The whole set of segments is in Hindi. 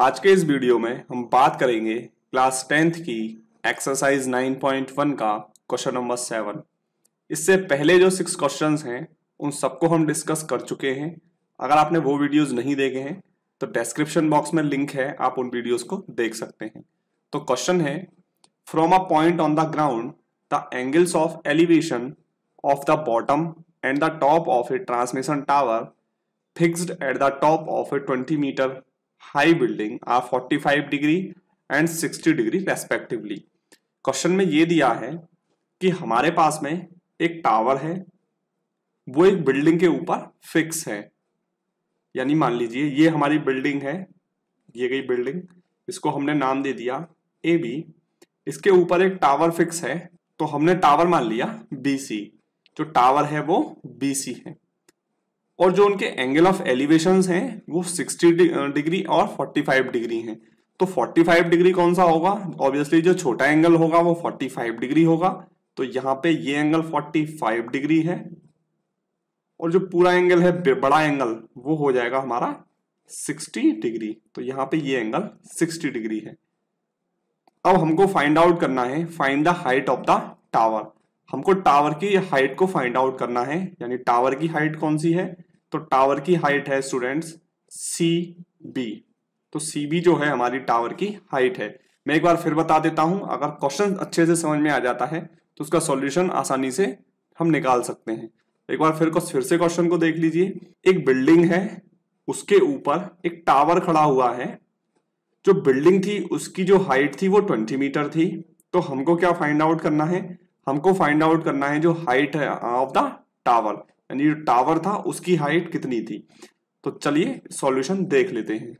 आज के इस वीडियो में हम बात करेंगे क्लास टेंथ की एक्सरसाइज 9.1 का क्वेश्चन नंबर सेवन इससे पहले जो सिक्स क्वेश्चंस हैं उन सबको हम डिस्कस कर चुके हैं अगर आपने वो वीडियोस नहीं देखे हैं तो डिस्क्रिप्शन बॉक्स में लिंक है आप उन वीडियोस को देख सकते हैं तो क्वेश्चन है from a point on the ground the angles of elevation of the bottom and the top of a transmission tower fixed at the top of a twenty metre high building forty 45 degree and 60 degree respectively question में ये दिया है कि हमारे पास में एक टावर है वो एक बिल्डिंग के ऊपर फिक्स है यानी मान लीजिए ये हमारी बिल्डिंग है ये गई बिल्डिंग इसको हमने नाम दे दिया ए बी इसके ऊपर एक टावर फिक्स है तो हमने टावर मान लिया बी सी जो टावर है वो बी सी है और जो उनके एंगल ऑफ एलिवेशन हैं वो 60 डिग्री और 45 डिग्री हैं तो 45 डिग्री कौन सा होगा ऑब्वियसली जो छोटा एंगल होगा वो 45 डिग्री होगा तो यहाँ पे ये एंगल 45 डिग्री है और जो पूरा एंगल है बड़ा एंगल वो हो जाएगा हमारा 60 डिग्री तो यहाँ पे ये एंगल 60 डिग्री है अब हमको फाइंड आउट करना है find the height of the tower हमको टावर की हाइट को फाइंड आउट करना है यानी टावर की हाइट कौन सी है तो टावर की हाइट है स्टूडेंट्स सी बी तो सी बी जो है हमारी टावर की हाइट है मैं एक बार फिर बता देता हूं अगर क्वेश्चन अच्छे से समझ में आ जाता है तो उसका सॉल्यूशन आसानी से हम निकाल सकते हैं एक बार फिर को फिर से क्वेश्चन को देख लीजिए एक बिल्डिंग है उसके ऊपर एक टावर खड़ा हुआ है जो बिल्डिंग थी उसकी जो हाइट थी वो ट्वेंटी मीटर थी तो हमको क्या फाइंड आउट करना है हमको फाइंड आउट करना है जो हाइट है ऑफ द टावर यानी जो टावर था उसकी हाइट कितनी थी तो चलिए सॉल्यूशन देख लेते हैं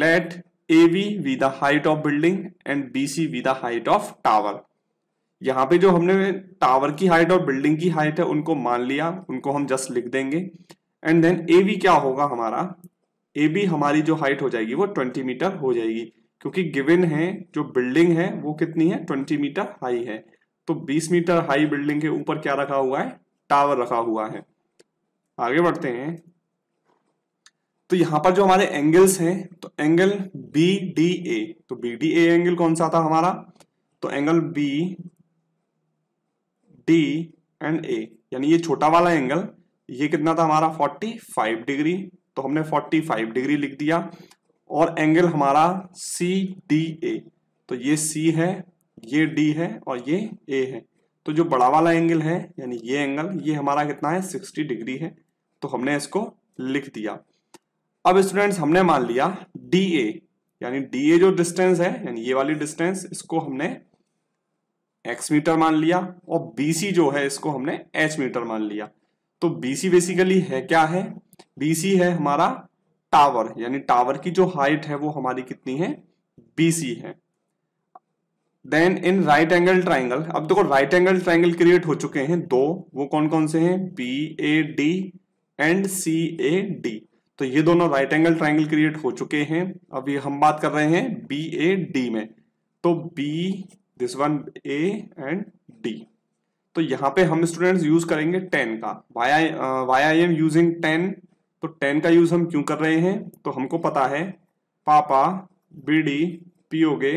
let A B be the height of building and B C be the height of tower यहाँ पे जो हमने टावर की हाइट और बिल्डिंग की हाइट है उनको मान लिया उनको हम जस्ट लिख देंगे एंड देन ए वी क्या होगा हमारा ए बी हमारी जो हाइट हो जाएगी वो ट्वेंटी मीटर हो जाएगी क्योंकि गिवन है जो बिल्डिंग है वो कितनी है ट्वेंटी मीटर हाई है तो बीस मीटर हाई बिल्डिंग के ऊपर क्या रखा हुआ है टावर रखा हुआ है आगे बढ़ते हैं तो यहां पर जो हमारे एंगल्स हैं तो एंगल बी डी ए तो बी डी ए एंगल कौन सा था हमारा तो angle B D and A यानी ये छोटा वाला एंगल ये कितना था हमारा 45 डिग्री तो हमने 45 डिग्री लिख दिया और एंगल हमारा सी डी ए तो ये सी है ये डी है और ये ए है तो जो बड़ा वाला एंगल है यानी ये एंगल ये हमारा कितना है 60 डिग्री है तो हमने इसको लिख दिया अब स्टूडेंट्स हमने मान लिया डी ए यानी डी ए जो डिस्टेंस है यानी ये वाली डिस्टेंस इसको हमने एक्स मीटर मान लिया और बी सी जो है इसको हमने एच मीटर मान लिया तो बी सी बेसिकली है क्या है बी सी है हमारा टावर यानी टावर की जो हाइट है वो हमारी कितनी है बी सी है then in right angle triangle अब देखो राइट एंगल ट्राइंगल क्रिएट हो चुके हैं दो वो कौन कौन से हैं P A D and C A D तो ये दोनों राइट एंगल ट्राइंगल क्रिएट हो चुके हैं अब ये हम बात कर रहे हैं बी ए डी में तो B this one A and D तो यहाँ पे हम स्टूडेंट्स यूज करेंगे टेन का why why I am using tan तो टेन का यूज हम क्यों कर रहे हैं तो हमको पता है पापा बी डी पीओगे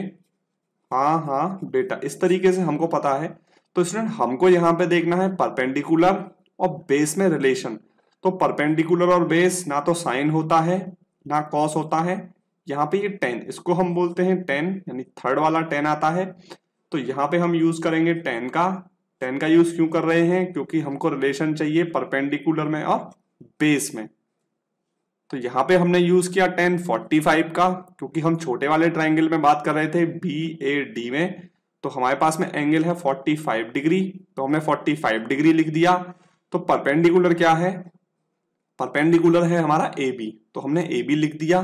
हाँ हाँ बेटा इस तरीके से हमको पता है तो स्टूडेंट हमको यहाँ पे देखना है परपेंडिकुलर और बेस में रिलेशन तो परपेंडिकुलर और बेस ना तो साइन होता है ना कॉस होता है यहाँ पे ये टेन इसको हम बोलते हैं टेन यानी थर्ड वाला टेन आता है तो यहाँ पे हम यूज करेंगे टेन का टेन का यूज क्यों कर रहे हैं क्योंकि हमको रिलेशन चाहिए परपेंडिकुलर में और बेस में तो यहाँ पे हमने यूज किया टेन फोर्टी फाइव का क्योंकि हम छोटे वाले ट्राइंगल में बात कर रहे थे बी ए डी में तो हमारे पास में एंगल है फोर्टी फाइव डिग्री तो हमने फोर्टी फाइव डिग्री लिख दिया तो परपेंडिकुलर क्या है परपेंडिकुलर है हमारा ए बी तो हमने ए बी लिख दिया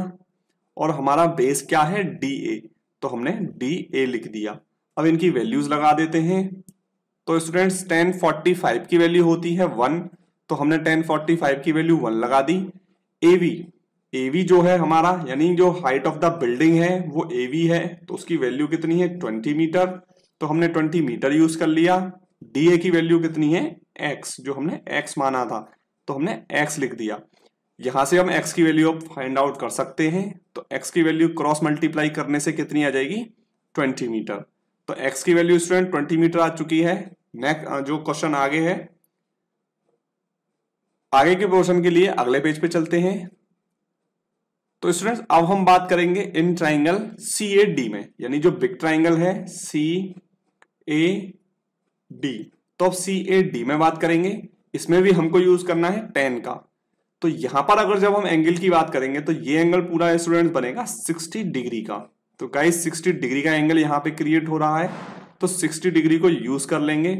और हमारा बेस क्या है डी ए तो हमने डी ए लिख दिया अब इनकी वैल्यूज लगा देते हैं तो स्टूडेंट्स टेन फोर्टी फाइव की वैल्यू होती है वन तो हमने टेन फोर्टी फाइव की वैल्यू वन लगा दी एवी एवी जो है हमारा यानी जो हाइट ऑफ द बिल्डिंग है वो एवी है तो उसकी वैल्यू कितनी है ट्वेंटी मीटर तो हमने ट्वेंटी मीटर यूज कर लिया डी की वैल्यू कितनी है एक्स जो हमने एक्स माना था तो हमने एक्स लिख दिया यहां से हम एक्स की वैल्यू अब फाइंड आउट कर सकते हैं तो एक्स की वैल्यू क्रॉस मल्टीप्लाई करने से कितनी आ जाएगी ट्वेंटी मीटर तो एक्स की वैल्यू स्टूडेंट ट्वेंटी मीटर आ चुकी है नेक्स्ट जो क्वेश्चन आगे है आगे के पोर्शन के लिए अगले पेज पे चलते हैं तो स्टूडेंट्स अब हम बात करेंगे in triangle C A D में यानी जो बिग ट्राइंगल है सी ए डी तो अब सी ए डी में बात करेंगे इसमें भी हमको यूज करना है टेन का तो यहां पर अगर जब हम एंगल की बात करेंगे तो ये एंगल पूरा स्टूडेंट बनेगा 60 डिग्री का तो गाइस 60 डिग्री का एंगल यहां पे क्रिएट हो रहा है तो 60 डिग्री को यूज कर लेंगे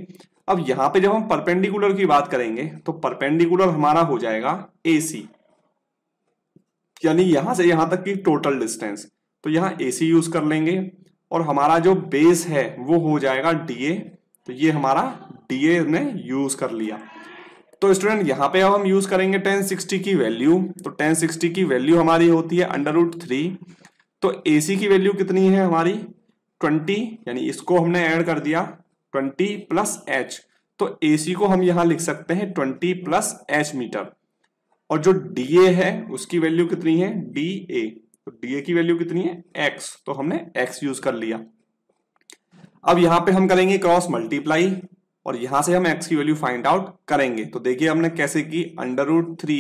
अब यहां पे जब हम परपेंडिकुलर की बात करेंगे तो परपेंडिकुलर हमारा हो जाएगा ए सी यानी यहां से यहां तक की टोटल डिस्टेंस तो यहां ए सी यूज कर लेंगे और हमारा जो बेस है वो हो जाएगा डी ए तो ये हमारा डी ए ने यूज कर लिया तो स्टूडेंट यहाँ पे अब हम यूज करेंगे 1060 की वैल्यू तो 1060 की वैल्यू हमारी होती है अंडर रूट थ्री तो ए की वैल्यू कितनी है हमारी 20 यानी इसको हमने ऐड कर दिया ट्वेंटी प्लस एच तो ए सी को हम यहां लिख सकते हैं ट्वेंटी प्लस एच मीटर और जो डी ए है उसकी वैल्यू कितनी है डी ए तो डी ए की वैल्यू कितनी है एक्स तो हमने एक्स यूज कर लिया अब यहां पे हम करेंगे क्रॉस मल्टीप्लाई और यहां से हम एक्स की वैल्यू फाइंड आउट करेंगे तो देखिए हमने कैसे की अंडर रूट थ्री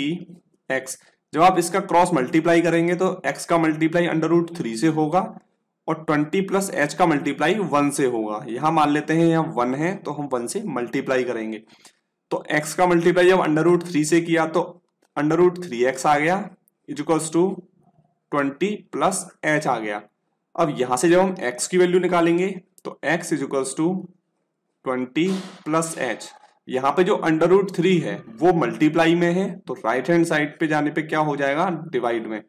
एक्स जब आप इसका क्रॉस मल्टीप्लाई करेंगे तो एक्स का मल्टीप्लाई अंडर रूट थ्री से होगा और ट्वेंटी प्लस एच का मल्टीप्लाई वन से होगा यहां मान लेते हैं यहां वन है तो हम वन से मल्टीप्लाई करेंगे तो एक्स का मल्टीप्लाई जब अंडर रूट थ्री से किया तो अंडर रूट थ्री एक्स आ गया equals to twenty plus H आ गया अब यहां से जब हम एक्स की वैल्यू निकालेंगे तो X equals to twenty plus H यहाँ पे जो अंडर रूट थ्री है वो मल्टीप्लाई में है तो राइट हैंड साइड पे जाने पे क्या हो जाएगा डिवाइड में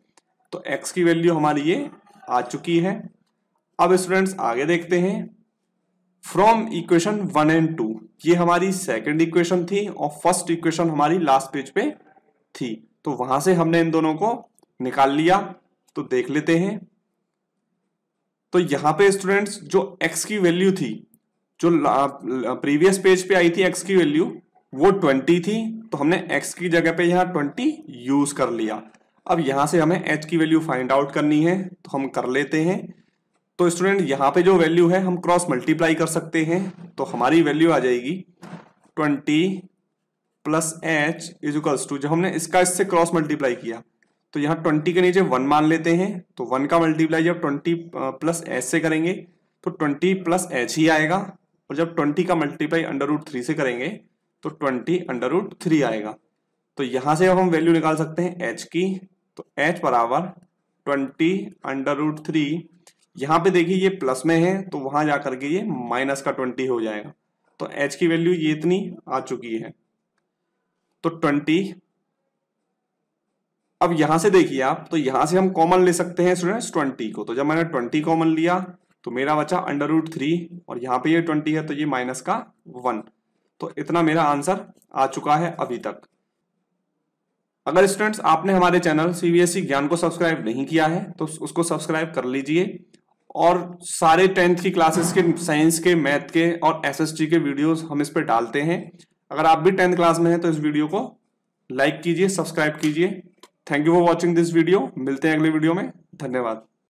तो एक्स की वैल्यू हमारी ये आ चुकी है अब स्टूडेंट्स आगे देखते हैं from equation one and two ये हमारी सेकेंड इक्वेशन थी और फर्स्ट इक्वेशन हमारी लास्ट पेज पे थी तो वहां से हमने इन दोनों को निकाल लिया तो देख लेते हैं तो यहां पे स्टूडेंट्स जो x की वैल्यू थी जो प्रीवियस पेज पे आई थी x की वैल्यू वो 20 थी तो हमने x की जगह पे यहां 20 यूज कर लिया अब यहां से हमें h की वैल्यू फाइंड आउट करनी है तो हम कर लेते हैं तो स्टूडेंट यहाँ पे जो वैल्यू है हम क्रॉस मल्टीप्लाई कर सकते हैं तो हमारी वैल्यू आ जाएगी twenty plus H is equals to जब हमने इसका इससे क्रॉस मल्टीप्लाई किया तो यहाँ ट्वेंटी के नीचे वन मान लेते हैं तो वन का मल्टीप्लाई जब ट्वेंटी प्लस एच से करेंगे तो ट्वेंटी प्लस एच ही आएगा और जब ट्वेंटी का मल्टीप्लाई अंडर रूट थ्री से करेंगे तो ट्वेंटी अंडर रूट थ्री आएगा तो यहाँ से अब हम वैल्यू निकाल सकते हैं एच की तो एच बराबर ट्वेंटी अंडर रूट थ्री यहां पे देखिए ये प्लस में है तो वहां जाकर के ये माइनस का ट्वेंटी हो जाएगा तो एच की वैल्यू ये इतनी आ चुकी है तो ट्वेंटी अब यहां से देखिए आप तो यहां से हम कॉमन ले सकते हैं स्टूडेंट्स ट्वेंटी को तो जब मैंने ट्वेंटी कॉमन लिया तो मेरा बचा अंडर रूट थ्री और यहां पे ये ट्वेंटी है तो ये माइनस का वन तो इतना मेरा आंसर आ चुका है अभी तक अगर स्टूडेंट्स आपने हमारे चैनल सीबीएसई e ज्ञान को सब्सक्राइब नहीं किया है तो उसको सब्सक्राइब कर लीजिए और सारे टेंथ की क्लासेस के साइंस के मैथ के और एसएसटी के वीडियोस हम इस पर डालते हैं अगर आप भी टेंथ क्लास में हैं तो इस वीडियो को लाइक कीजिए सब्सक्राइब कीजिए thank you for watching this video मिलते हैं अगले वीडियो में धन्यवाद